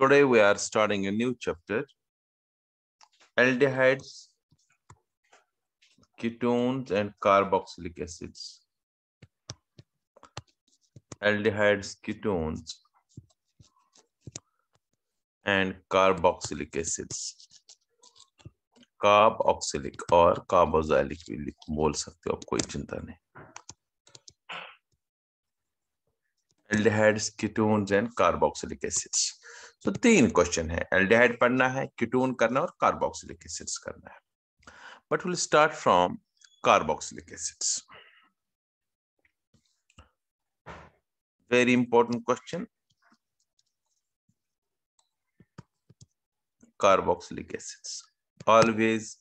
Today we are starting a new chapter, aldehydes, ketones and carboxylic acids. Aldehydes, ketones and carboxylic acids. carboxylic or carboxylic carboxylic भी बोल सकते हो आप कोई aldehydes ketones and carboxylic acids तो तीन question है एल्डिहाइड पढ़ना है कीटोन करना और कार्बोक्सिलिक एसिड्स करना है but will start from carboxylic acids very important question carboxylic acids always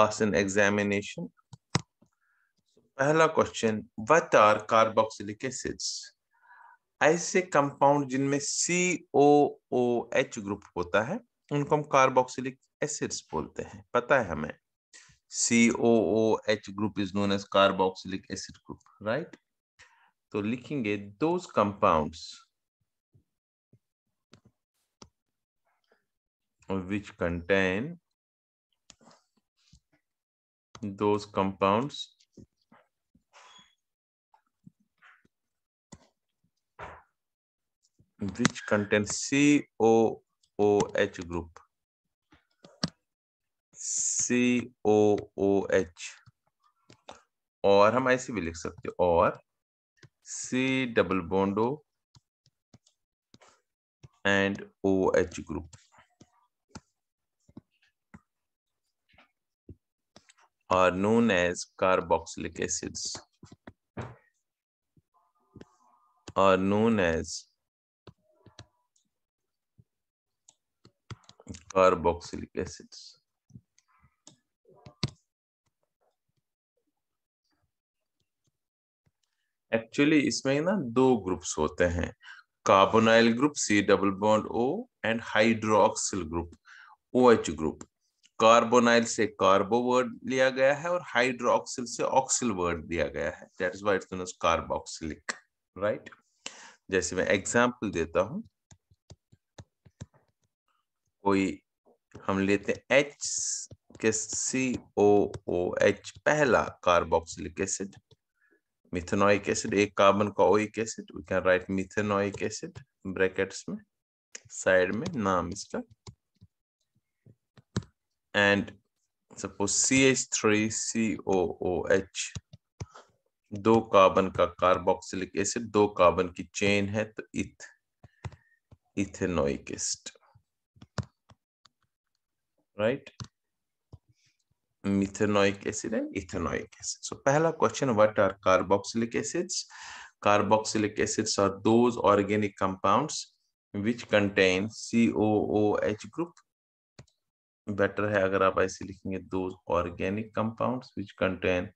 asked in examination पहला question what are carboxylic acids ऐसे कंपाउंड जिनमें C O O H group होता है उनको हम कार्बोक्सिलिक एसिड्स बोलते हैं पता है हमें C O O H group is known as carboxylic acid group right तो लिखेंगे those compounds which contain those compounds which contains COOH group. COOH और हम ऐसे भी लिख सकते हो और C double डबल बॉन्डो and OH group. are known as carboxylic acids are known as carboxylic acids. Actually इसमें ना दो ग्रुप्स होते हैं carbonyl group C double bond O and hydroxyl group O H group carbonyl से carbo word लिया गया है और हाइड्रोक्सिल से ऑक्सिल वर्ड दिया गया है that is why it's carboxylic right जैसे मैं एग्जांपल देता हूं कोई हम लेते हैं एच के सी ओ ओ एच पहला कार्बोक्सिलिक एसिड मिथेनोइक एसिड एक कार्बन का oic acid we can write methanoic acid brackets में साइड में नाम इसका and suppose C H three C O O H दो कार्बन का कार्बोक्सिलिक एसिड दो कार्बन की चेन है तो इथ ethanoic acid right methanoic acid and ethanoic acid so पहला question what are carboxylic acids carboxylic acids are those organic compounds which contain H group better है अगर आप ऐसे लिखेंगे those organic compound which contain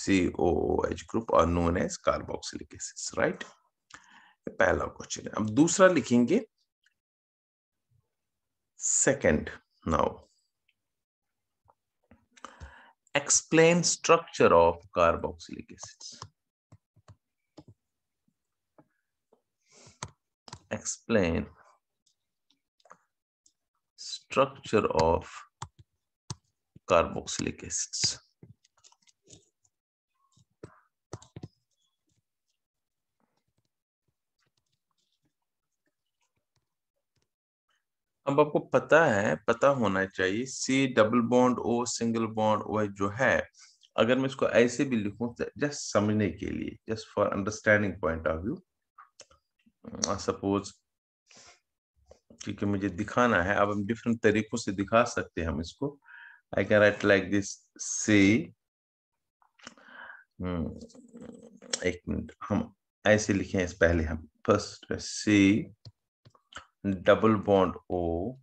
COOH group are known as carboxylic acids right पहला question है अब दूसरा लिखेंगे second now explain structure of carboxylic acids. Explain structure of carboxylic acids. अब आपको पता है पता होना चाहिए C double bond O single bond O जो है अगर मैं इसको ऐसे भी लिखूं जस्ट समझने के लिए just for understanding point of view suppose क्योंकि मुझे दिखाना है अब हम डिफरेंट तरीकों से दिखा सकते हैं हम इसको I can write like this C एक मिनट हम ऐसे लिखे हैं इस पहले हम first C double bond O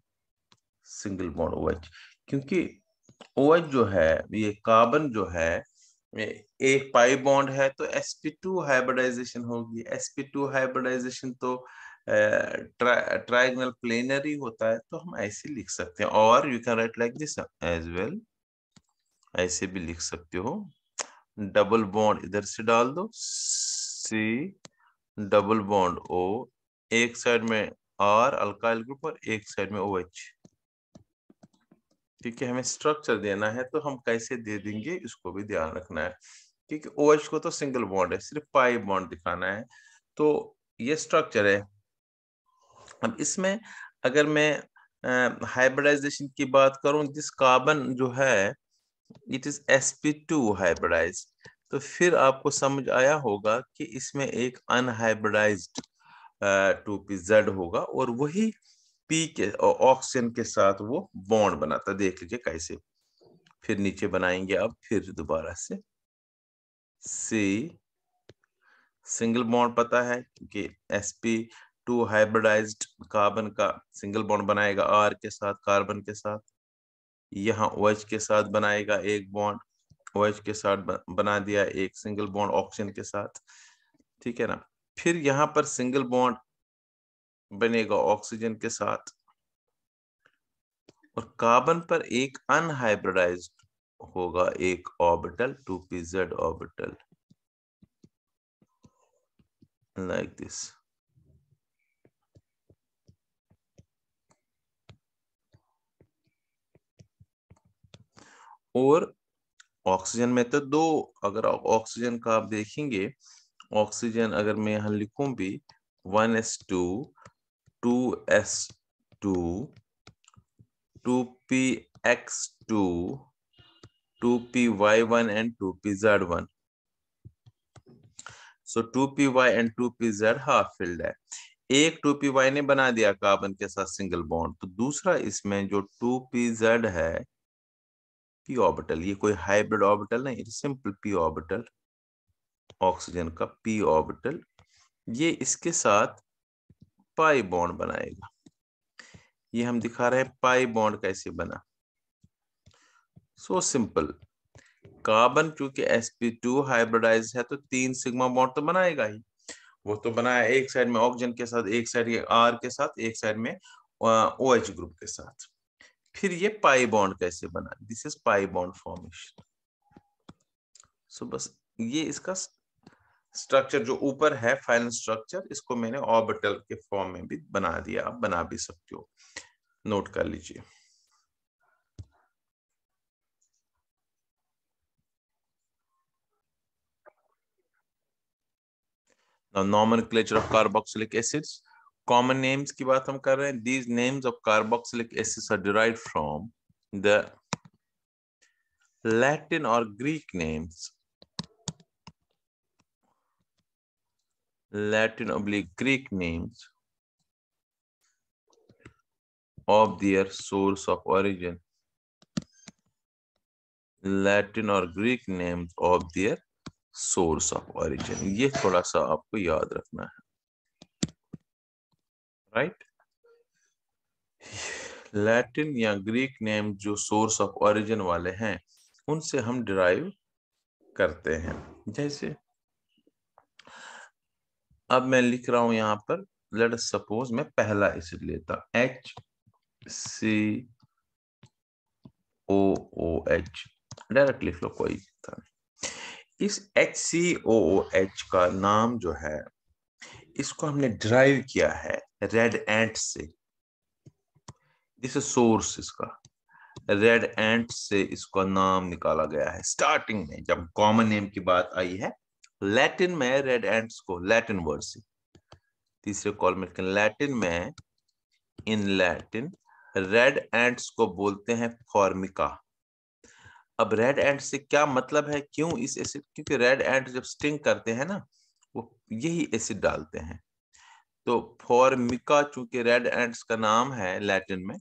single bond O H क्योंकि ओ एच जो है ये कार्बन जो है एक पाई बॉन्ड है तो sp2 हाइब्रिडाइजेशन होगी sp2 हाइब्रिडाइजेशन तो ट्राइगनल प्लेनर ही होता है तो हम ऐसे लिख सकते हैं और you can write like this as well ऐसे भी लिख सकते हो डबल बॉन्ड इधर से डाल दो सी डबल बॉन्ड ओ एक साइड में आर अल्काइल ग्रुप और एक साइड में ओ एच ठीक है हमें स्ट्रक्चर देना है तो हम कैसे दे देंगे इसको भी ध्यान रखना है ठीक है ओ एच को तो सिंगल बॉन्ड है सिर्फ पाई बॉन्ड दिखाना है तो ये स्ट्रक्चर है अब इसमें अगर मैं हाइब्रिडाइजेशन की बात करूं जिस कार्बन जो है it is S P two hybridise तो फिर आपको समझ आया होगा कि इसमें एक अनहाइब्रिडाइज्ड टू पी जेड होगा और वही पी के ऑक्सीजन के साथ वो बॉन्ड बनाता देख लीजिए कैसे फिर नीचे बनाएंगे अब फिर दोबारा से सी सिंगल बॉन्ड पता है कि S P two hybridise carbon का सिंगल बॉन्ड बनाएगा आर के साथ कार्बन के साथ यहाँ ओ के साथ बनाएगा एक बॉन्ड ओ के साथ बना दिया एक सिंगल बॉन्ड ऑक्सीजन के साथ ठीक है ना फिर यहां पर सिंगल बॉन्ड बनेगा ऑक्सीजन के साथ और कार्बन पर एक अनहाइब्रिडाइज होगा एक orbital two P Z orbital like this और ऑक्सीजन में तो दो अगर ऑक्सीजन का आप देखेंगे ऑक्सीजन अगर मैं यहाँ लिखूँ भी one S two two S two two P X two two P Y one and two P Z one so two P Y and two P Z half filled है एक टू पी वाई ने बना दिया carbon के साथ single bond तो दूसरा इसमें जो टू पी जेड है पी ऑर्बिटल ये कोई हाइब्रिड ऑर्बिटल नहीं सिंपल पी ऑर्बिटल ऑक्सीजन का पी ऑर्बिटल ये इसके साथ पाई बॉन्ड बनाएगा ये हम दिखा रहे हैं पाई बॉन्ड कैसे बना सो सिंपल कार्बन क्योंकि sp2 हाइब्रिडाइज है तो तीन सिग्मा बॉन्ड तो बनाएगा ही वो तो बनाया एक साइड में ऑक्सीजन के साथ एक साइड आर के साथ एक साइड में ओ एच ग्रुप के साथ फिर ये पाई बॉन्ड कैसे बना this is pi bond formation so बस ये इसका स्ट्रक्चर जो ऊपर है फाइनल स्ट्रक्चर इसको मैंने ऑर्बिटल के फॉर्म में भी बना दिया आप बना भी सकते हो नोट कर लीजिए nomenclature of carboxylic acids common names की बात हम कर रहे हैं these names of carboxylic acids are derived from the Latin और Greek names Latin oblique Greek names of their source of origin. Latin or Greek names of their source of origin. ये थोड़ा सा आपको याद रखना है राइट लैटिन या Greek name जो सोर्स ऑफ ऑरिजिन वाले हैं उनसे हम डिराइव करते हैं जैसे अब मैं लिख रहा हूं यहां पर लेट सपोज मैं पहला एसिड लेता H C O O H direct लिख लो कोई था। नहीं इस H C O O H का नाम जो है इसको हमने ड्राइव किया है रेड एंट से दिस सोर्स इसका रेड एंट से इसका नाम निकाला गया है स्टार्टिंग में जब कॉमन नेम की बात आई है लैटिन में रेड एंड्स को लैटिन वर्ड से तीसरे कॉल में लैटिन में इन लैटिन रेड एंड्स को बोलते हैं फॉर्मिका अब रेड एंड से क्या मतलब है क्यों इस एसिड क्योंकि रेड एंड जब स्टिंग करते हैं ना वो यही एसिड डालते हैं तो फॉर्मिका चूंकि रेड एंड्स का नाम है लैटिन में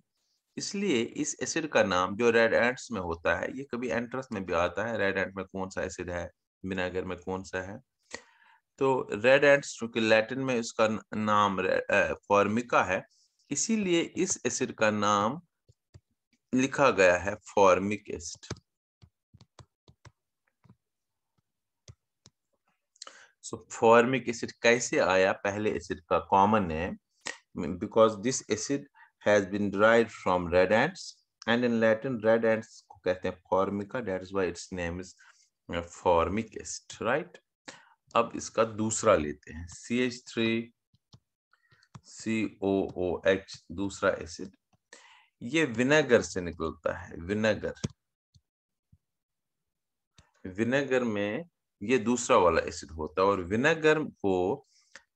इसलिए इस एसिड का नाम जो रेड एंड्स में होता है ये कभी एंट्रस में भी आता है रेड एंड में कौन सा एसिड है विनेगर में कौन सा है तो रेड एड्स चूंकि लैटिन में इसका नाम फॉर्मिका है इसीलिए इस एसिड का नाम लिखा गया है formic acid so formic acid कैसे आया पहले एसिड का कॉमन है because this acid has been drive from red ants and in Latin red ants को कहते हैं formica is why its name is formic acid right अब इसका दूसरा लेते हैं C H three C O O H दूसरा एसिड ये विनेगर से निकलता है विनेगर विनेगर में ये दूसरा वाला एसिड होता है और विनेगर को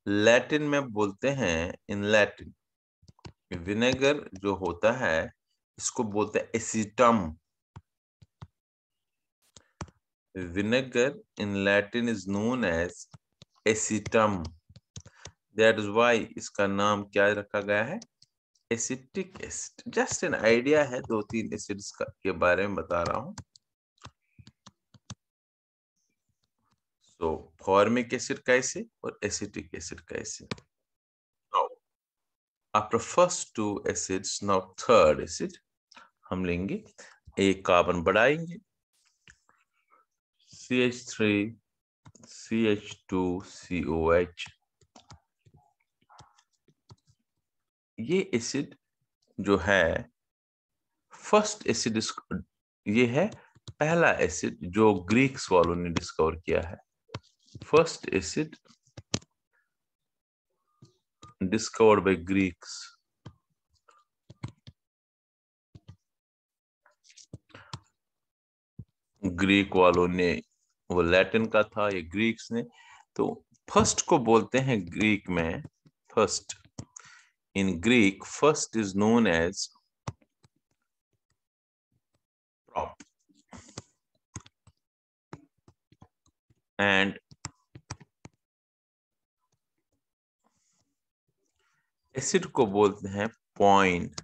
लैटिन में बोलते हैं इन लैटिन विनेगर जो होता है इसको बोलते हैं एसिटम vinegar in Latin is known as acetum. That is why इसका नाम क्या रखा गया है acetic acid just an idea है दो तीन एसिड्स का के बारे में बता रहा हूं सो फॉर्मिक एसिड कैसे और एसिटिक एसिड कैसे after first two acids now third acid हम लेंगे एक कार्बन बढ़ाएंगे CH3, CH2, COH ये एसिड जो है फर्स्ट एसिड ये है पहला एसिड जो ग्रीक्स वालों ने डिस्कवर किया है first acid discovered by Greeks Greek वालों ने वो लैटिन का था ये ग्रीक्स ने तो फर्स्ट को बोलते हैं ग्रीक में first in Greek first is known as prop and acid को बोलते हैं पॉइंट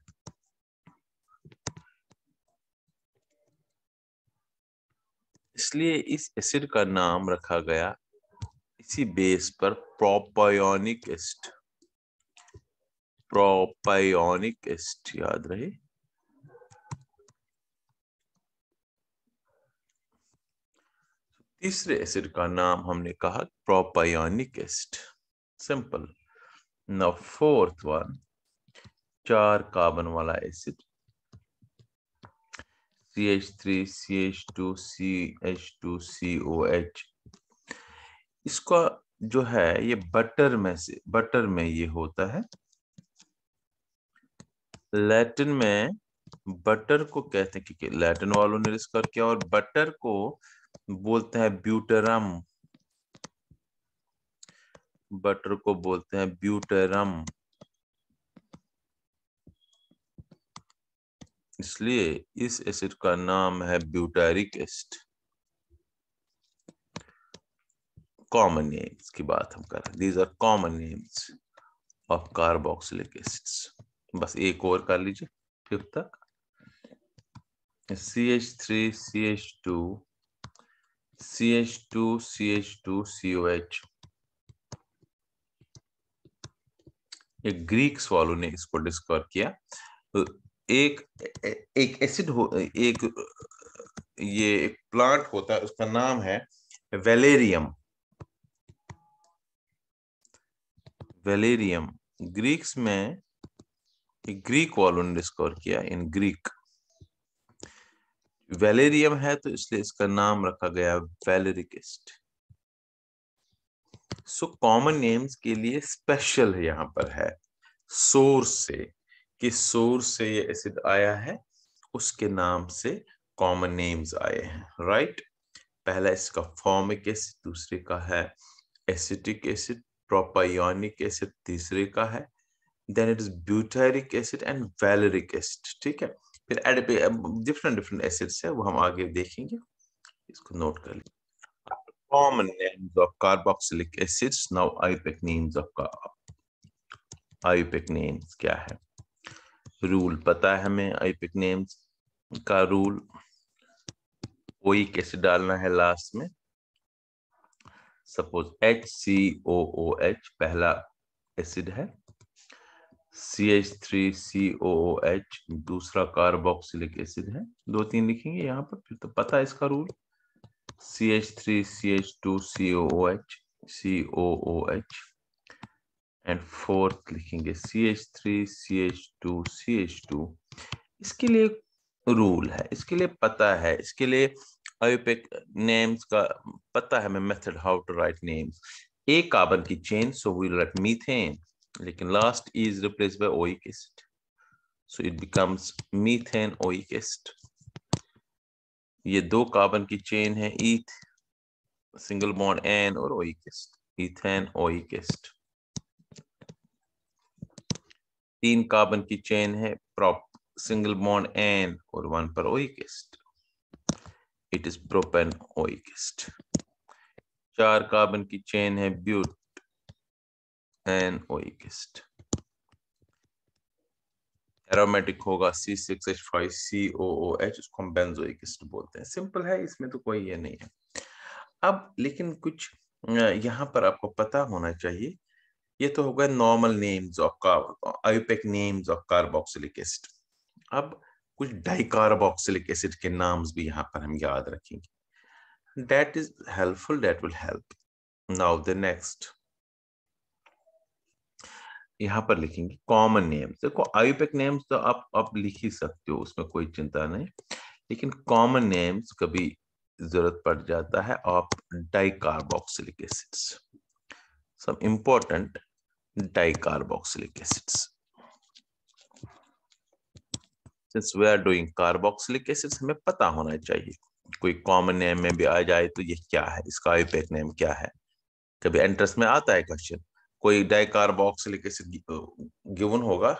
इसलिए इस एसिड का नाम रखा गया इसी बेस पर प्रोपायोनिक एसिड प्रोपायोनिक एसिड याद रहे तीसरे एसिड का नाम हमने कहा प्रोपायोनिक एसिड सिंपल न फोर्थ वन चार कार्बन वाला acid CH3, CH2, CH2, COH इसका जो है ये बटर में से बटर में ये होता है लैटिन में बटर को कहते हैं क्योंकि लैटिन वालों ने इसका किया और बटर को बोलते हैं ब्यूटरम बटर को बोलते हैं ब्यूटरम इसलिए इस एसिड का नाम है ब्यूटारिक एसिड कॉमन नेम्स की बात हम कर रहे हैं these are common names of carboxylic acids बस एक और कर लीजिए फिफ्थ तक C H three C H two C H two C H two C O H एक ग्रीक स्वालो ने इसको डिस्कवर किया एक एक एसिड हो एक ये एक प्लांट होता है उसका नाम है वेलेरियम वेलेरियम ग्रीक्स में ग्रीक वालों ने डिस्कवर किया इन ग्रीक वेलेरियम है तो इसलिए इसका नाम रखा गया वेलेरिकिस्ट सो कॉमन नेम्स के लिए स्पेशल यहां पर है सोर्स से किस सोर्स से ये एसिड आया है उसके नाम से कॉमन नेम्स आए हैं राइट पहला इसका फॉर्मिक एसिड दूसरे का है एसिटिक एसिड प्रोपायोनिक एसिड तीसरे का है then it is butyric acid and valeric acid ठीक है फिर एड डिफरेंट डिफरेंट एसिड्स है वो हम आगे देखेंगे इसको नोट कर लीजिए common names of carboxylic acids now IUPAC names of IUPAC names क्या है रूल पता है हमें आईपिक नेम्स का रूल कोई कैसे डालना है लास्ट में suppose H C O O H पहला एसिड है C H three C O O H दूसरा कार्बोक्सिलिक एसिड है दो तीन लिखेंगे यहाँ पर फिर तो पता है इसका rule C H three C H two C O O H C O O H and fourth लिखेंगे C H three C H two C H two इसके लिए रूल है इसके लिए पता है इसके लिए आयोपेक नेम्स का पता है मैं method how to write names a carbon की chain so we write methane लेकिन last is replace by oic acid so it becomes methane oic acid ये दो कार्बन की चेन है इथ सिंगल बॉन्ड एन और oic acid ethane oic acid तीन carbon की chain है प्रॉप सिंगल बॉन्ड एन और वन पर oic it is propane oic चार कार्बन की चेन है ब्यूट एन ओइक एरोमेटिक होगा C six H five C O O H उसको हम बेंजोइकिस्ट बोलते हैं सिंपल है इसमें तो कोई ये नहीं है अब लेकिन कुछ यहाँ पर आपको पता होना चाहिए ये तो हो गए normal names of IUPAC names of carboxylic acid अब कुछ डाइकार्बोक्सिलिक एसिड के नाम्स भी यहाँ पर हम याद रखेंगे that is helpful that will help now the next यहाँ पर लिखेंगे कॉमन नेम्स देखो आयुपेक नेम्स तो आप आप लिख ही सकते हो उसमें कोई चिंता नहीं लेकिन कॉमन नेम्स कभी जरूरत पड़ जाता है of dicarboxylic acids some important dicarboxylic acids. Since we are doing carboxylic acids, हमें पता होना चाहिए कोई कॉमन नेम में भी आ जाए तो ये क्या है इसका आईपैक नेम क्या है कभी एंट्रेंस में आता है क्वेश्चन कोई डाइकार्बोक्सिलिक एसिड गिवन होगा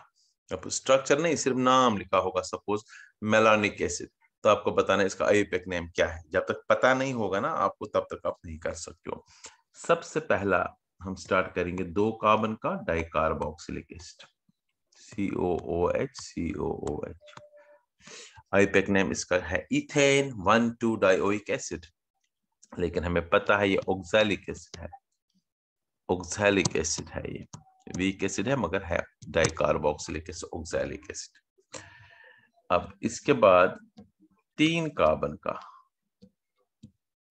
अब स्ट्रक्चर नहीं सिर्फ नाम लिखा होगा सपोज मेलानिक एसिड तो आपको बताना इसका आईपैक नेम क्या है जब तक पता नहीं होगा ना आपको तब तक आप नहीं कर सकते हो सबसे पहला हम स्टार्ट करेंगे दो कार्बन का dicarboxylic acid C O O H C O O H IUPAC name इसका है ethane one two dioic acid लेकिन हमें पता है ये ऑक्सैलिक एसिड है ऑक्सैलिक एसिड है ये वीक एसिड है मगर है डाइकार्बोक्सिलिक एसिड ऑक्सैलिक एसिड अब इसके बाद तीन कार्बन का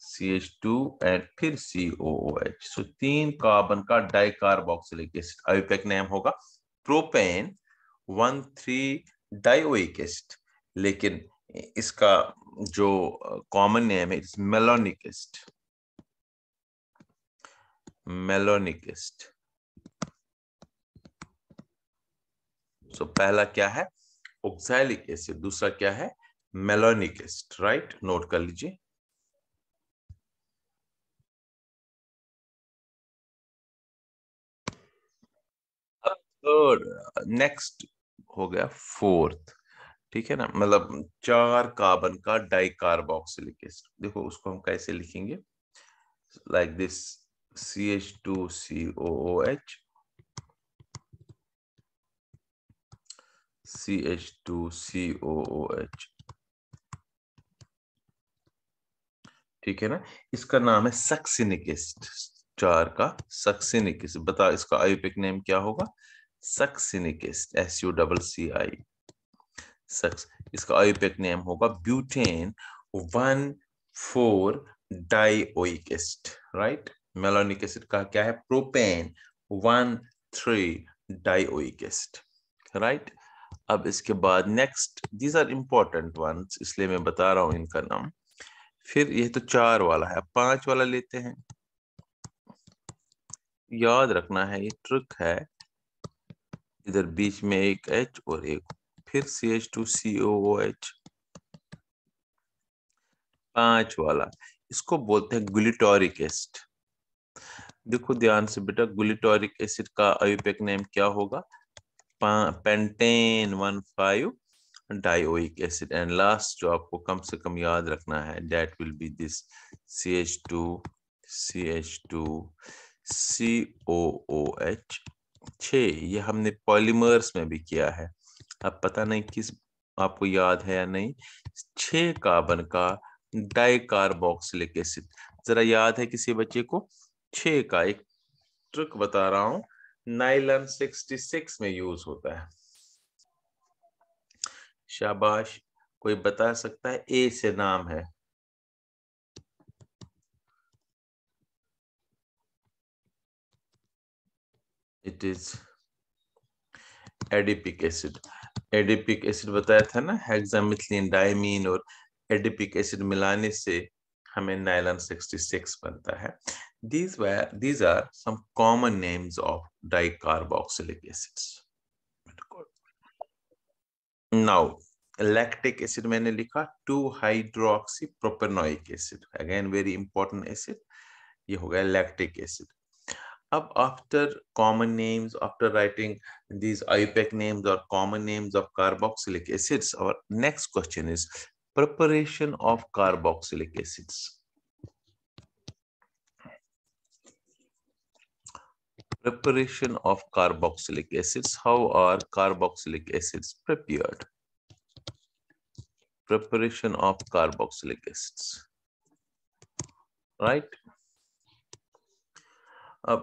सी एच टू एंड फिर सी ओ ओ एच सो तीन कार्बन का डाइकार्बोक्सिलिक एसिड आयोपेक नेम होगा propane one three dioic acid लेकिन इसका जो कॉमन नेम है malonic acid malonic acid so पहला क्या है ऑक्सैलिक एसिड दूसरा क्या है मेलोनिक एसिड राइट नोट कर लीजिए थर्ड नेक्स्ट हो गया फोर्थ ठीक है ना मतलब चार कार्बन का डाइकार्बोक्सिलिक एसिड देखो उसको हम कैसे लिखेंगे like this C H two C O O H C H two C O O H ठीक है ना इसका नाम है सक्सिनिक चार का सक्सिनिक बता इसका आयोपिक नेम क्या होगा succinic S U double C I succ इसका आयोपेक नेम होगा butane one four dioic acid right malonic acid का क्या है propane one three dioic acid right अब इसके बाद next these are important one इसलिए मैं बता रहा हूं इनका नाम फिर ये तो चार वाला है पांच वाला लेते हैं याद रखना है ये ट्रिक है इधर बीच में एक एच और एक फिर C H two C O H पांच वाला इसको बोलते हैं ग्लिटोरिक एसिड देखो ध्यान से बेटा ग्लिटोरिक एसिड का आयुपेक नेम क्या होगा pentane one five dioic acid and last जो आपको कम से कम याद रखना है that will be this C H two C H two C O O H छ ये हमने पॉलीमर्स में भी किया है अब पता नहीं किस आपको याद है या नहीं छ कार्बन का डाई कार्बोक्सिलिक एसिड जरा याद है किसी बच्चे को छ का एक ट्रिक बता रहा हूं नाइलन 66 में यूज होता है शाबाश कोई बता सकता है ए से नाम है it is adipic acid adipic acid बताया था ना हेक्सामिथिलीन डायमीन और एडिपिक एसिड मिलाने से हमें नायलॉन 66 बनता है these were these are some common names of dicarboxylic acids now lactic acid मैंने लिखा two hydroxy propanoic acid again very important acid ये हो गया lactic acid Up after common names, after writing these IUPAC names or common names of carboxylic acids, our next question is preparation of carboxylic acids. Preparation of carboxylic acids. How are carboxylic acids prepared? Preparation of carboxylic acids. Right? Uh,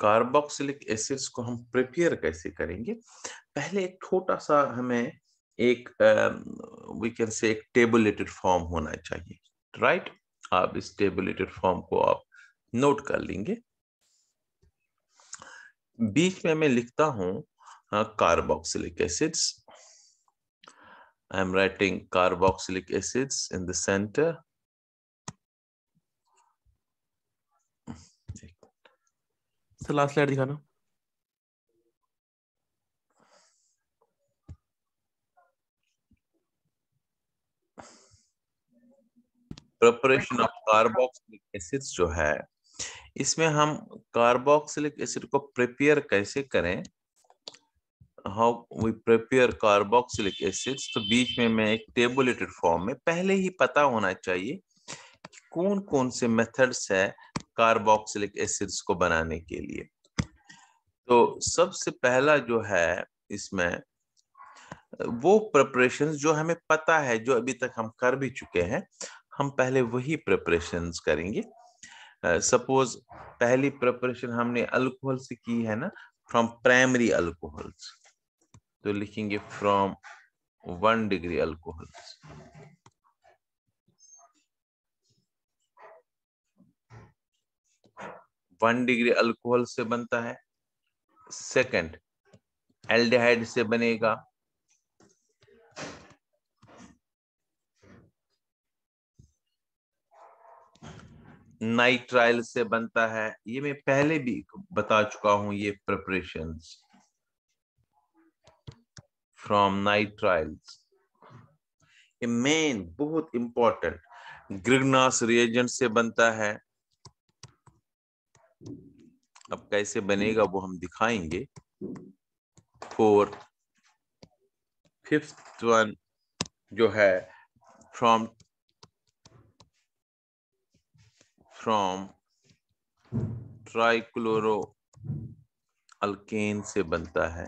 carboxylic acids को हम prepare कैसे करेंगे पहले एक छोटा सा हमें एक वी कैन से एक टेबुलेटेड फॉर्म होना चाहिए राइट right? आप इस टेबुलेटेड फॉर्म को आप नोट कर लेंगे बीच में मैं लिखता हूं carboxylic acids I am writing carboxylic acids in the centre से लास्ट स्लाइड दिखाना प्रिपरेशन ऑफ कार्बोक्सिलिक एसिड जो है इसमें हम कार्बोक्सिलिक एसिड को प्रिपेयर कैसे करें how we prepare carboxylic acids तो बीच में मैं एक टेबुलेटेड फॉर्म में पहले ही पता होना चाहिए कौन कौन से मेथड्स है कार्बोक्सिलिक एसिड्स को बनाने के लिए तो सबसे पहला जो है इसमें वो प्रिपरेशंस जो हमें पता है जो अभी तक हम कर भी चुके हैं हम पहले वही प्रिपरेशंस करेंगे सपोज uh, पहली प्रिपरेशन हमने अल्कोहल से की है ना फ्रॉम प्राइमरी अल्कोहल्स तो लिखेंगे from one degree alcohols one degree alcohol से बनता है सेकंड एल्डिहाइड से बनेगा नाइट्राइल से बनता है ये मैं पहले भी बता चुका हूं ये प्रिपरेशन फ्रॉम नाइट्राइल्स ये मेन बहुत इंपॉर्टेंट ग्रिगनास रिएजेंट से बनता है अब कैसे बनेगा हम्म। वो हम दिखाएंगे फोर फिफ्थ वन जो है फ्रॉम फ्रॉम ट्राइक्लोरो अल्केन से बनता है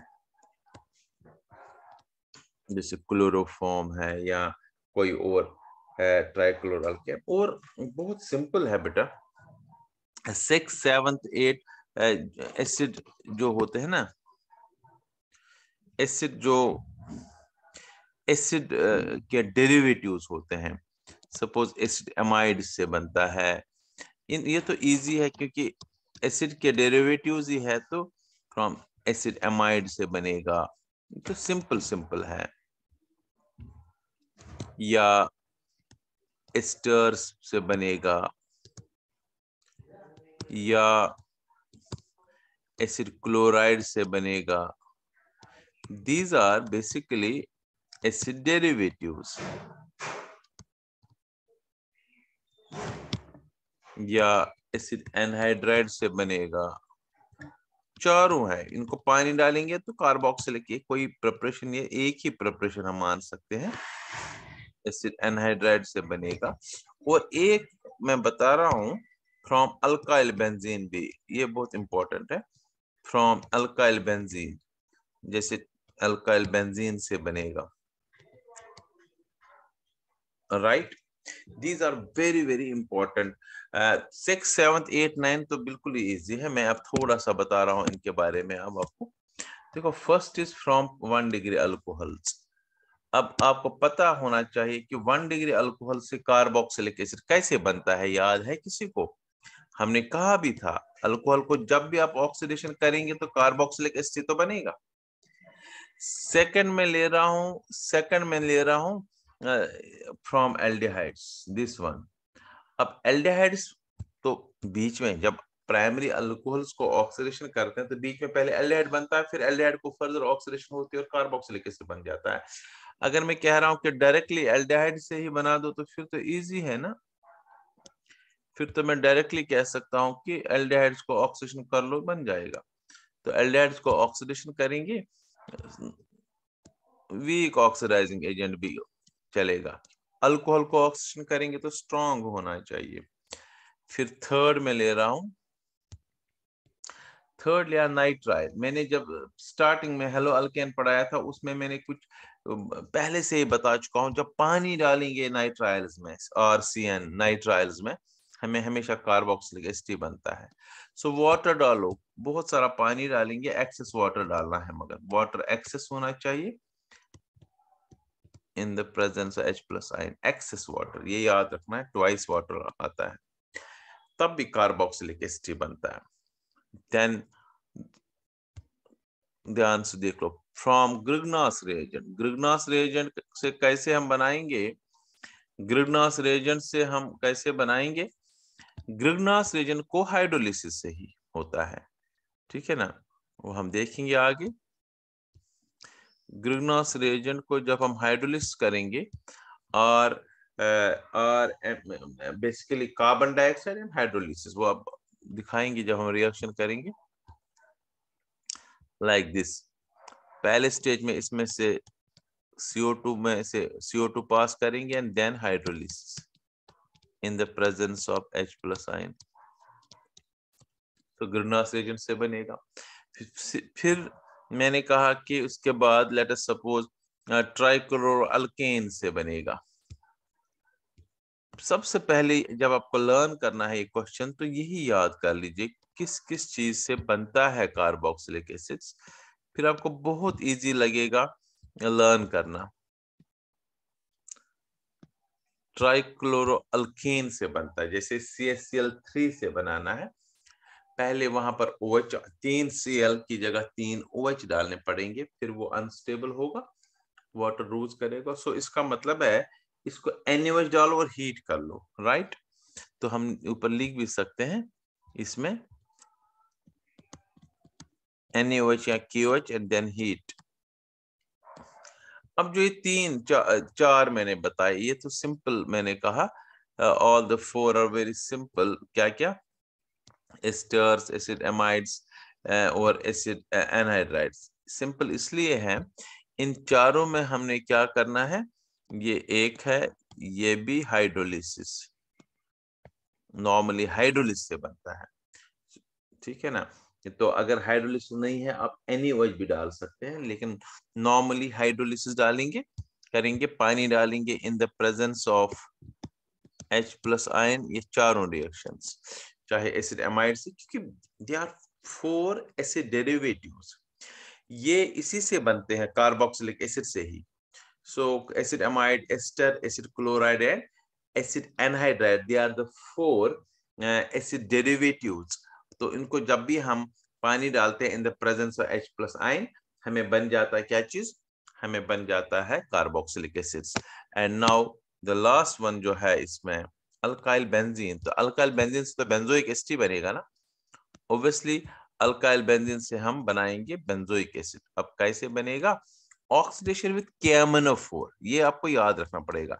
जैसे क्लोरोफॉर्म है या कोई और है ट्राइक्लोरो अल्केन और बहुत सिंपल है बेटा सिक्स सेवंथ एट एसिड जो होते हैं ना एसिड जो एसिड के डेरिवेटिव्स होते हैं सपोज एसिड एमाइड से बनता है इन ये तो इजी है क्योंकि एसिड के डेरिवेटिव्स ही है तो फ्रॉम एसिड एमाइड से बनेगा तो सिंपल सिंपल है या एस्टर्स से बनेगा या एसिड क्लोराइड से बनेगा these are basically acid derivatives या एसिड एनहाइड्राइड से बनेगा चारों है इनको पानी डालेंगे तो कार्बोक्सिलिक ये कोई प्रिपरेशन ये एक ही प्रिपरेशन हम मान सकते हैं एसिड एनहाइड्राइड से बनेगा और एक मैं बता रहा हूं फ्रॉम अल्काइल बेंजीन भी ये बहुत इंपॉर्टेंट है फ्रॉम अल्काइल बेंजीन जैसे अल्काइल बेंजीन से बनेगा right these are very very important six seven eight nine तो बिल्कुल ईजी है मैं अब थोड़ा सा बता रहा हूं इनके बारे में अब आपको देखो first is from one degree alcohols अब आपको पता होना चाहिए कि वन डिग्री अल्कोहल से कार्बोक्सिलिक एसिड कैसे बनता है याद है किसी को हमने कहा भी था अल्कोहल को जब भी आप ऑक्सीडेशन करेंगे तो कार्बोक्सिलिक एसिड तो बनेगा सेकंड में ले रहा हूं सेकंड में ले रहा हूं फ्रॉम एल्डिहाइड्स दिस वन अब एल्डिहाइड्स तो बीच में जब प्राइमरी अल्कोहल्स को ऑक्सीडेशन करते हैं तो बीच में पहले एल्डिहाइड बनता है फिर एल्डिहाइड को फर्दर ऑक्सीडेशन होती है और कार्बोक्सिलिक एसिड बन जाता है अगर मैं कह रहा हूं कि डायरेक्टली एल्डिहाइड से ही बना दो तो फिर तो इजी है ना फिर तो मैं डायरेक्टली कह सकता हूं कि एल्डिहाइड्स को ऑक्सीडेशन कर लो बन जाएगा तो एल्डिहाइड्स को ऑक्सीडेशन करेंगे वीक ऑक्सीडाइजिंग एजेंट भी चलेगा अल्कोहल को ऑक्सीडेशन करेंगे तो स्ट्रांग होना चाहिए फिर थर्ड में ले रहा हूं थर्ड लिया नाइट्राइल मैंने जब स्टार्टिंग में हेलो अल्केन पढ़ाया था उसमें मैंने कुछ पहले से ही बता चुका हूं जब पानी डालेंगे नाइट्राइल्स में आर सी एन नाइट्राइल्स में हमें हमेशा कार्बोक्सिलिक एसिड बनता है सो so, वाटर डालो बहुत सारा पानी डालेंगे एक्सेस वाटर डालना है मगर वाटर एक्सेस होना चाहिए in the presence of H plus ion excess water ये याद रखना है ट्वाइस वाटर आता है तब भी कार्बोक्सिलिक एसिड बनता है देन ध्यान से देख लो फ्रॉम ग्रिग्नास रेजेंट ग्रिग्नास रेजेंट से कैसे हम बनाएंगे ग्रिग्नास रेजेंट से हम कैसे बनाएंगे ग्रिगनास रीजन को हाइड्रोलिसिस से ही होता है ठीक है ना वो हम देखेंगे आगे ग्रिगनास रेजेंट को जब हम हाइड्रोलिस करेंगे और और basically carbon dioxide and hydrolysis वो आप दिखाएंगे जब हम रिएक्शन करेंगे लाइक like दिस पहले स्टेज में इसमें से CO2 में से CO2 पास करेंगे and then hydrolysis in the presence of H plus ion. तो ग्रिनास एजेंट से बनेगा फिर मैंने कहा कि उसके बाद let us suppose trichloro alkane से बनेगा सबसे पहले जब आपको लर्न करना है ये क्वेश्चन तो यही याद कर लीजिए किस किस चीज से बनता है कार्बोक्सिलिक एसिड्स फिर आपको बहुत इजी लगेगा लर्न करना ट्राइक्लोरोन से बनता है जैसे C S C L three से बनाना है पहले वहां पर ओ OH, एच तीन सी एल की जगह तीन ओ OH एच डालने पड़ेंगे फिर वो अनस्टेबल होगा वाटर रूज करेगा सो इसका मतलब है इसको एनएच डालो और हीट कर लो राइट तो हम ऊपर लिख भी सकते हैं इसमें एनएच या के एंड देन हीट अब जो ये तीन चा, चार मैंने बताए ये तो सिंपल मैंने कहा all the four are very simple क्या क्या एस्टर्स एसिड एमाइड्स और एसिड एनहाइड्राइड्स सिंपल इसलिए है इन चारों में हमने क्या करना है ये एक है ये भी हाइड्रोलिसिस नॉर्मली हाइड्रोलिस से बनता है ठीक है ना तो अगर हाइड्रोलिसिस नहीं है आप एनी ऑयल भी डाल सकते हैं लेकिन नॉर्मली हाइड्रोलिसिस डालेंगे करेंगे पानी डालेंगे in the presence of H plus ion ये चारों रिएक्शन चाहे एसिड एमाइड से क्योंकि they are four acid derivative ये इसी से बनते हैं कार्बोक्सिलिक एसिड से ही so acid amide ester acid chloride and acid anhydride they are the four acid derivatives तो इनको जब भी हम पानी डालते हैं in the presence of H plus ion हमें बन जाता है क्या चीज हमें बन जाता है carboxylic acid and now the last one जो है इसमें अल्काइल बेंजीन तो अल्काइल बेंजीन से तो बेंजोइक एसिड बनेगा ना ऑब्वियसली अल्काइल बेंजीन से हम बनाएंगे बेंजोइक एसिड अब कैसे बनेगा ऑक्सीडेशन विद केमनोफोर ये आपको याद रखना पड़ेगा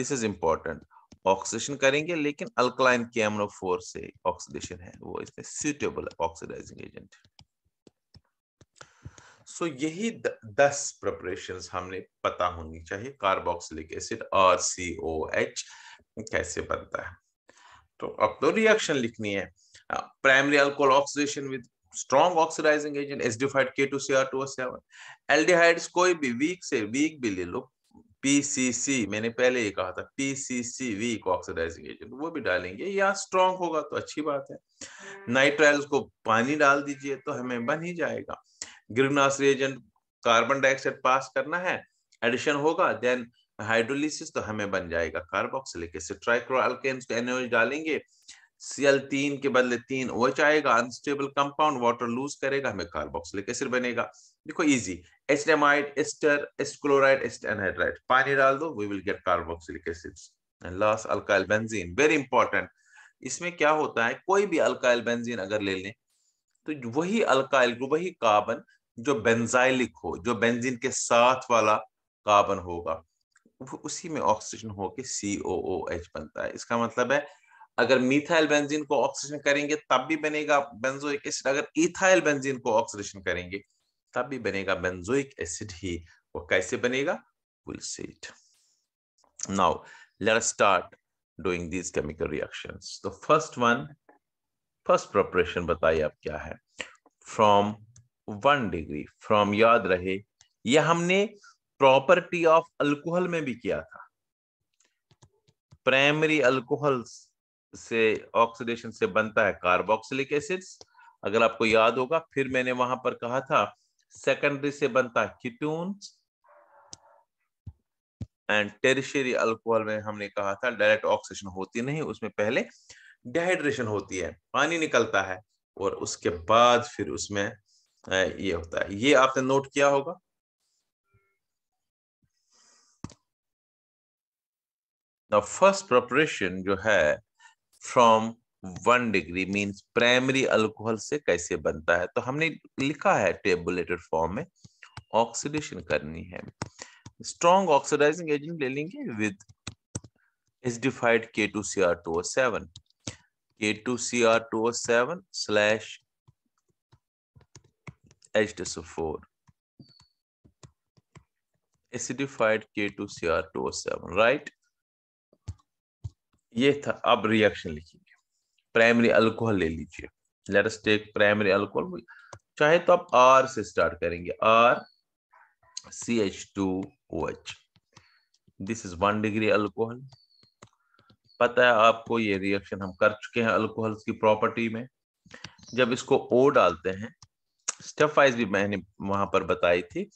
दिस इज इंपॉर्टेंट ऑक्सीडेशन करेंगे लेकिन अल्कलाइन के फोर से ऑक्सीडेशन है वो इसमें suitable oxidizing agent so so, यही द, दस प्रिपरेशन हमने पता होनी चाहिए कार्बोक्सिलिक एसिड और सी ओ एच कैसे बनता है तो अब तो रिएक्शन लिखनी है primary alcohol oxidation with strong oxidizing agent K two C R two seven aldehydes कोई भी वीक से वीक भी ले लो पीसीसी मैंने पहले ही कहा था पीसीसी वीक ऑक्सीडाइजिंग एजेंट वो भी डालेंगे या स्ट्रॉन्ग होगा तो अच्छी बात है नाइट्राइल्स हम्म। को पानी डाल दीजिए तो हमें बन ही जाएगा greenhouse reagent carbon dioxide pass करना है एडिशन होगा देन हाइड्रोलिसिस तो हमें बन जाएगा कार्बोक्सिलिक एसिड ट्राइक्रोअल्केन्स को एनओएच डालेंगे सीएल तीन के बदले तीन ओएच आएगा अनस्टेबल कंपाउंड वाटर लूज करेगा हमें कार्बोक्सिलिक एसिड बनेगा देखो इजी एस्टेमाइड एस्टर एस्क्लोराइड एस्ट एनहाइड्राइड पानी डाल दो we will get carboxylic acids last alkyl benzene very important इसमें क्या होता है कोई भी अल्काइल बेंजीन अगर ले लें तो वही अल्काइल ग्रुप वही कार्बन जो बेंजाइलिक हो जो बेंजीन के साथ वाला कार्बन होगा उसी में ऑक्सीजन होके सी ओ ओ एच बनता है इसका मतलब है अगर मिथाइल बेंजीन को ऑक्सीजन करेंगे तब भी बनेगा बेंजोइक एसिड अगर इथाइल बेंजीन को ऑक्सीडेशन करेंगे तब भी बनेगा बेंजोइक एसिड ही वो कैसे बनेगा will see it now let us start doing these chemical reactions तो फर्स्ट वन फर्स्ट प्रिपरेशन बताइए आप क्या है फ्रॉम वन डिग्री फ्रॉम याद रहे यह हमने प्रॉपर्टी ऑफ अल्कोहल में भी किया था प्राइमरी अल्कोहल से ऑक्सीडेशन से बनता है कार्बोक्सिलिक एसिड्स अगर आपको याद होगा फिर मैंने वहां पर कहा था सेकेंडरी से बनता है एंड टेरिशरी अल्कोहल में हमने कहा था डायरेक्ट ऑक्सीजन होती नहीं उसमें पहले डिहाइड्रेशन होती है पानी निकलता है और उसके बाद फिर उसमें ये होता है ये आपने नोट किया होगा फर्स्ट प्रिपरेशन जो है from one degree means primary alcohol से कैसे बनता है तो हमने लिखा है टेबुलेटेड फॉर्म में ऑक्सीडेशन करनी है स्ट्रॉन्ग ऑक्सीडाइजिंग एजेंट ले लेंगे with acidified K two C R two O seven K two C R two O seven slash H D SO four acidified K two C R two O seven right ये था अब reaction लिखिए primary alcohol ले लीजिए let us take primary alcohol चाहे तो आप R से स्टार्ट करेंगे R C H two O H this is one degree alcohol पता है आपको ये रिएक्शन हम कर चुके हैं अल्कोहल की प्रॉपर्टी में जब इसको ओ डालते हैं स्टेप वाइज भी मैंने वहां पर बताई थी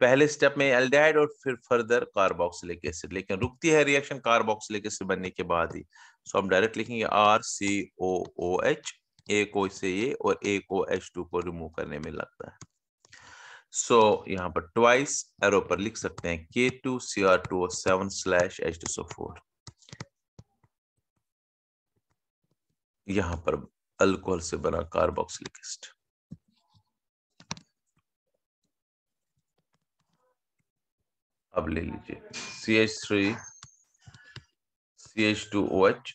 पहले स्टेप में एल्डाइड और फिर फर्दर कार्बोक्सिलिक एसिड लेकिन रुकती है रिएक्शन कार्बोक्सिलिक एसिड बनने के बाद ही सो हम डायरेक्ट लिखेंगे are C O O H एक को से ये और एक ओ एच टू को रिमूव करने में लगता है सो so, यहाँ पर ट्वाइस एरो पर लिख सकते हैं K two C R two O seven slash H two सो फोर यहां पर अल्कोहल से बना कार्बोक्सिलिक एसिड अब ले लीजिए C H three C H two O H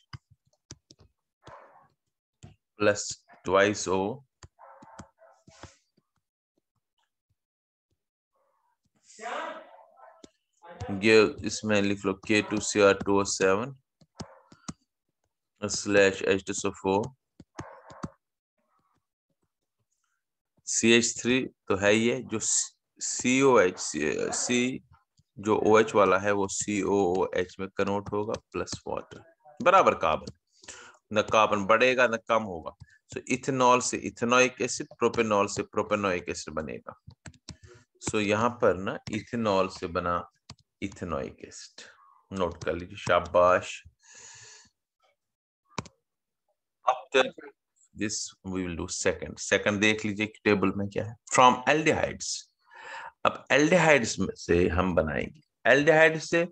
plus twice O ये इसमें लिख लो K two C R two seven slash H two सो फोर सी एच थ्री तो है ही है जो सी ओ एच सी जो ओ OH वाला है वो सी ओ ओ एच में कन्वर्ट होगा प्लस वाटर बराबर कार्बन न कार्बन बढ़ेगा न कम होगा सो so, इथेनॉल से इथेनोइक एसिड प्रोपेनॉल से प्रोपेनोइक एसिड बनेगा सो so, यहाँ पर ना इथेनॉल से बना इथेनोइक एसिड नोट कर लीजिए शाबाश after this we will do second second देख लीजिए टेबल में क्या है फ्रॉम एल्डिहाइड्स अब एल्डिहाइड से हम बनाएंगे एल्डिहाइड से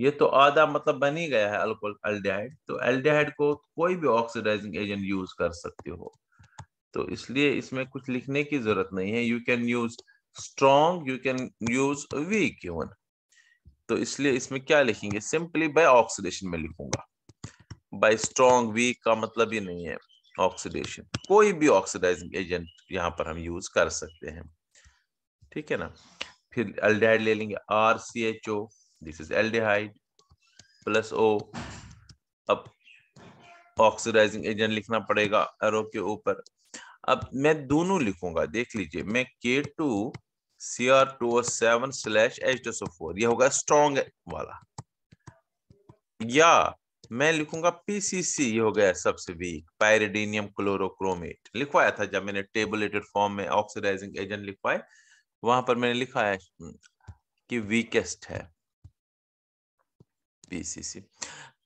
ये तो आधा मतलब बन ही गया है अल्कोहल एल्डिहाइड तो एल्डिहाइड को कोई भी ऑक्सीडाइजिंग एजेंट यूज कर सकते हो तो इसलिए इसमें कुछ लिखने की जरूरत नहीं है you can use strong you can use weak यून तो इसलिए इसमें क्या लिखेंगे सिंपली बाय ऑक्सीडेशन में लिखूंगा बाय स्ट्रॉन्ग वीक का मतलब ही नहीं है ऑक्सीडेशन कोई भी ऑक्सीडाइजिंग एजेंट यहाँ पर हम यूज कर सकते हैं ठीक है ना फिर एल्डिहाइड ले लेंगे R C H O this is aldehyde plus O अब ऑक्सीडाइजिंग एजेंट लिखना पड़ेगा एरो के ऊपर अब मैं दोनों लिखूंगा देख लीजिए मैं K two C R two O seven slash H two सो फोर यह होगा स्ट्रॉन्ग वाला या मैं लिखूंगा पीसीसी ये हो गया सबसे वीक पायरेडीनियम क्लोरोक्रोमेट लिखवाया था जब मैंने टेबलेटेड फॉर्म में ऑक्सीडाइजिंग एजेंट लिखवाए वहां पर मैंने लिखा है हम्म, कि वीकेस्ट है पीसीसी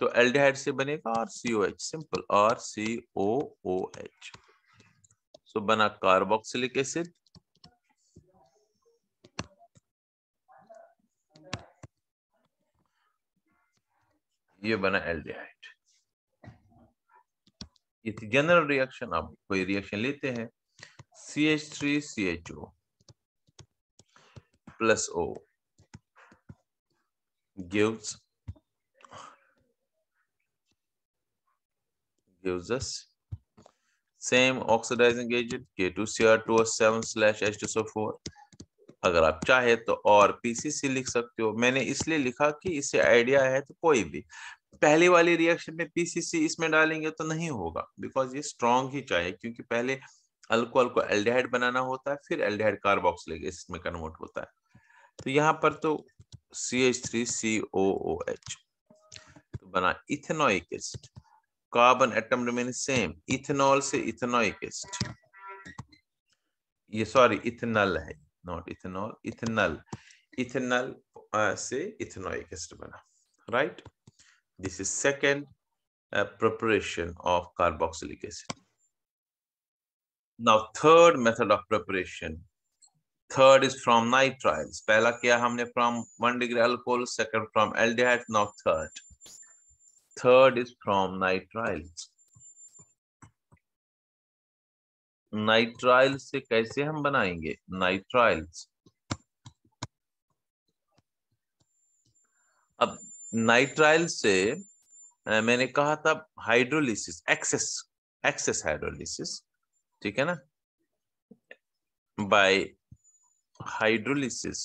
तो एल्डिहाइड से बनेगा R O H simple R C O O H so बना कार्बोक्सिलिक एसिड ये बना एल्डिहाइड जनरल रिएक्शन आप कोई रिएक्शन लेते हैं C H three C H O plus O gives gives us same oxidising agent K2Cr2S7 slash H2SO4 अगर आप चाहे तो और पीसीसी लिख सकते हो मैंने इसलिए लिखा कि इससे आइडिया है तो कोई भी पहली वाली रिएक्शन में पीसीसी इसमें डालेंगे तो नहीं होगा बिकॉज ये स्ट्रॉन्ग ही चाहिए क्योंकि पहले अल्कोहल को एल्डिहाइड बनाना होता है फिर एल्डिहाइड कार्बोक्सिलिक एसिड में कन्वर्ट होता है तो यहां पर तो C H three C O O H तो बना ethanoic acid carbon atom remain same ethanol से इथेनोइक एसिड ये सॉरी इथेनल है नॉट इथेनॉल इथेनल इथेनल से इथेनोइक एसिड बना right this is second preparation of carboxylic acid now third method of preparation third is from nitriles पहला किया हमने from one degree alcohol second from aldehyde now third third is from nitriles nitrile से कैसे हम बनाएंगे nitriles अब nitrile से मैंने कहा था हाइड्रोलिसिस एक्सेस एक्सेस हाइड्रोलिसिस ठीक है ना by hydrolysis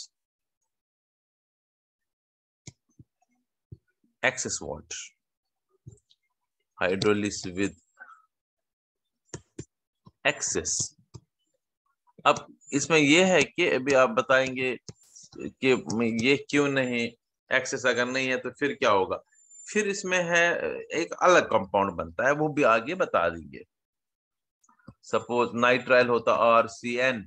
excess water hydrolysis with excess अब इसमें यह है कि अभी आप बताएंगे कि ये क्यों नहीं एक्सेस अगर नहीं है तो फिर क्या होगा फिर इसमें है एक अलग कंपाउंड बनता है वो भी आगे बता देंगे सपोज नाइट्राइल होता आर सी एन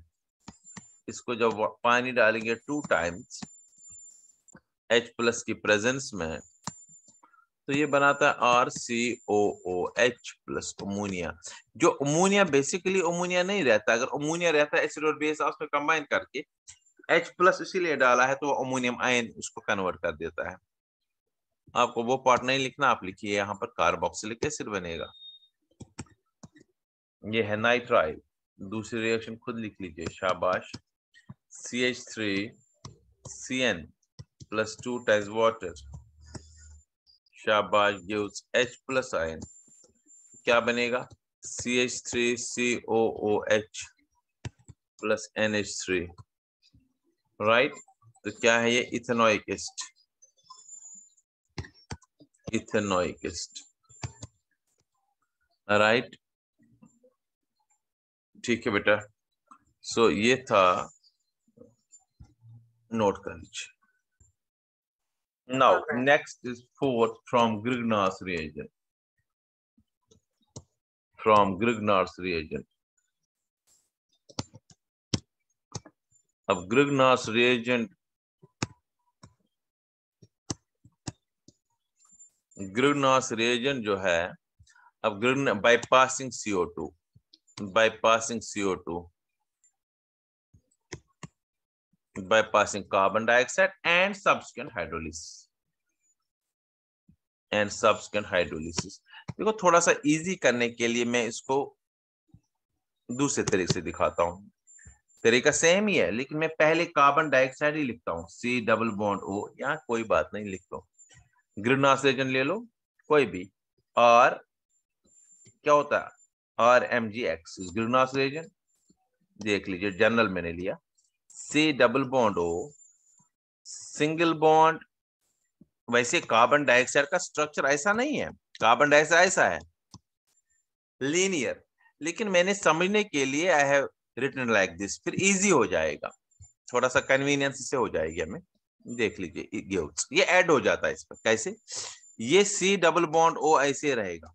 इसको जब पानी डालेंगे टू टाइम्स H प्लस की प्रेजेंस में तो ये बनाता है R C O O H plus ammonia जो अमोनिया बेसिकली अमोनिया नहीं रहता अगर अमोनिया रहता है एसिड और बेस आपस में कंबाइन करके एच प्लस इसीलिए डाला है तो वो अमोनियम आयन उसको कन्वर्ट कर देता है आपको वो पार्ट नहीं लिखना आप लिखिए यहां पर कार्बोक्सिलिक एसिड बनेगा ये है नाइट्राइड दूसरी रिएक्शन खुद लिख लीजिए शाबाश CH3 CN plus 2 times water. Shabash gives H plus ion. Kya banega? CH3 COOH plus NH3. Right? तो kya hai ye? Ethanoicist. Ethanoicist. Ethanoic Take a ठीक so, ye tha. नोट कर लीजिए now next is fourth from Grignard's reagent from Grignard's reagent अब Grignard's reagent Grignard's reagent जो है अब ग्रिग by passing C O two by passing C O two by passing carbon dioxide and subsequent hydrolysis and subsequent hydrolysis देखो थोड़ा सा इजी करने के लिए मैं इसको दूसरे तरीके से दिखाता हूं तरीका सेम ही है लेकिन मैं पहले कार्बन डाइऑक्साइड ही लिखता हूं सी डबल बॉन्ड ओ यहां कोई बात नहीं लिख लो ग्रीन ऑक्सीजन ले लो कोई भी और क्या होता है R M G X green oxygen देख लीजिए जनरल मैंने लिया C double bond O, single bond वैसे कार्बन डाइऑक्साइड का स्ट्रक्चर ऐसा नहीं है कार्बन डाइऑक्साइड ऐसा है लीनियर लेकिन मैंने समझने के लिए I have written like this फिर इजी हो जाएगा थोड़ा सा कन्वीनियंस से हो जाएगी हमें देख लीजिए ये ऐड हो जाता है इस पर कैसे ये सी डबल बॉन्ड ओ ऐसे रहेगा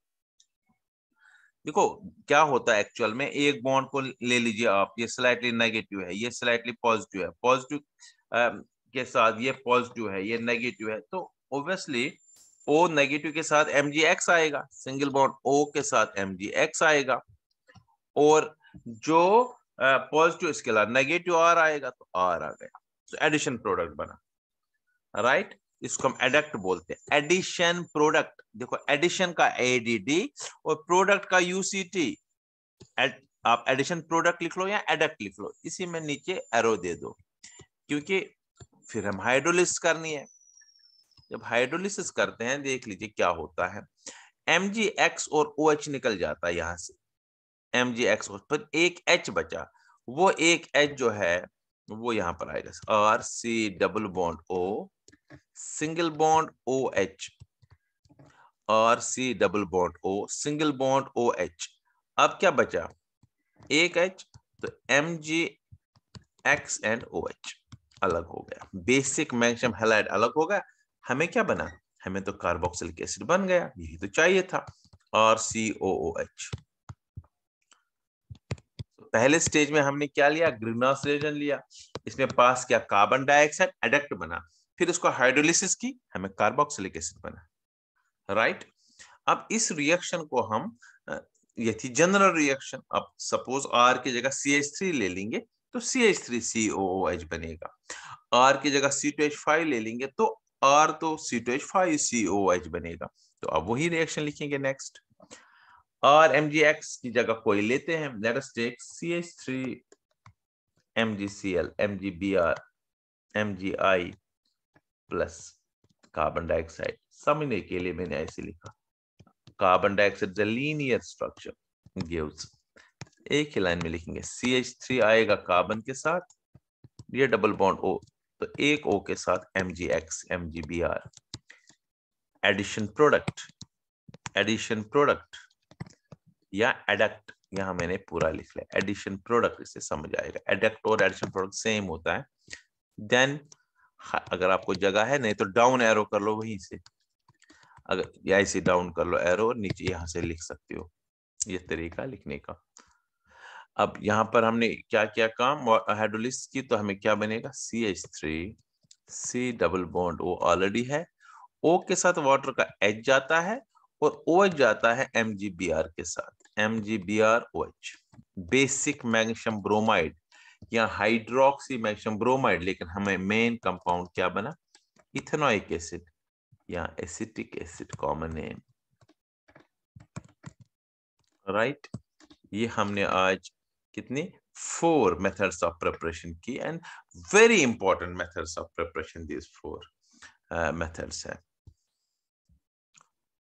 देखो क्या होता है एक्चुअल में एक बॉन्ड को ले लीजिए आप ये स्लाइटली नेगेटिव है ये स्लाइटली पॉजिटिव है पॉजिटिव के साथ ये पॉजिटिव है ये नेगेटिव है तो ओब्वियसली ओ नेगेटिव के साथ एम आएगा सिंगल बॉन्ड ओ के साथ एम आएगा और जो पॉजिटिव इसके अलावा नेगेटिव आर आएगा तो आर आ गया तो एडिशन प्रोडक्ट बना राइट इसको हम एडक्ट बोलते हैं एडिशन प्रोडक्ट देखो एडिशन का एडीडी और प्रोडक्ट का यूसीटी आप एडिशन प्रोडक्ट लिख लो या एडक्ट लिख लो इसी में नीचे एरो दे दो क्योंकि फिर हम हाइड्रोलिस करनी है जब हाइड्रोलिसिस करते हैं देख लीजिए क्या होता है एम जी एक्स और ओ OH एच निकल जाता है यहां से एम जी एक्स पर एक एच बचा वो एक एच जो है वो यहां पर आएगा R C double bond O single bond O H और C double bond O single bond O H अब क्या बचा एक एच तो M G X and O H अलग हो गया बेसिक मैग्नीशियम हेलाइड अलग हो गया हमें क्या बना हमें तो कार्बोक्सिलिक एसिड बन गया यही तो चाहिए था और सी ओ ओ एच पहले स्टेज में हमने क्या लिया ग्रीनहाउस रिएक्शन लिया इसमें पास क्या कार्बन डाइऑक्साइड एडक्ट बना फिर उसको हाइड्रोलिसिस की हमें कार्बोक्सिलिक एसिड बना राइट अब इस रिएक्शन को हम ये थी जनरल रिएक्शन अब सपोज आर की जगह सी एच थ्री ले लेंगे तो C H three C O H बनेगा आर की जगह सी टू एच फाइव ले लेंगे तो आर तो C two H five C O H बनेगा तो अब वही रिएक्शन लिखेंगे next R M G X की जगह कोई लेते हैं let us take C H three M G C L M G B R M G I plus carbon dioxide समझने के लिए मैंने ऐसे लिखा carbon dioxide linear structure gives एक ही लाइन में लिखेंगे सी एच थ्री आएगा कार्बन के साथ ये डबल बॉन्ड ओ तो एक ओ के साथ M G X M G B R addition product addition product या एडक्ट यहां मैंने पूरा लिख लिया एडिशन प्रोडक्ट इसे समझ आएगा एडक्ट और एडिशन प्रोडक्ट सेम होता है देन हाँ, अगर आपको जगह है नहीं तो डाउन एरो कर लो वहीं से अगर या इसे डाउन कर लो एरो और नीचे यहां से लिख सकते हो ये तरीका लिखने का अब यहाँ पर हमने क्या किया काम हाइड्रोलिस की तो हमें क्या बनेगा C H three C double bond वो ऑलरेडी है ओ के साथ वाटर का एच जाता है और ओ एच जाता है एम के साथ M G basic magnesium bromide या हाइड्रोक्सी मैग्नेशियम ब्रोमाइड लेकिन हमें मेन कंपाउंड क्या बना इथेनोइक एसिड या acetic acid common name right ये हमने आज कितने फोर मेथड्स ऑफ प्रिपरेशन की and very important methods of preparation this four methods है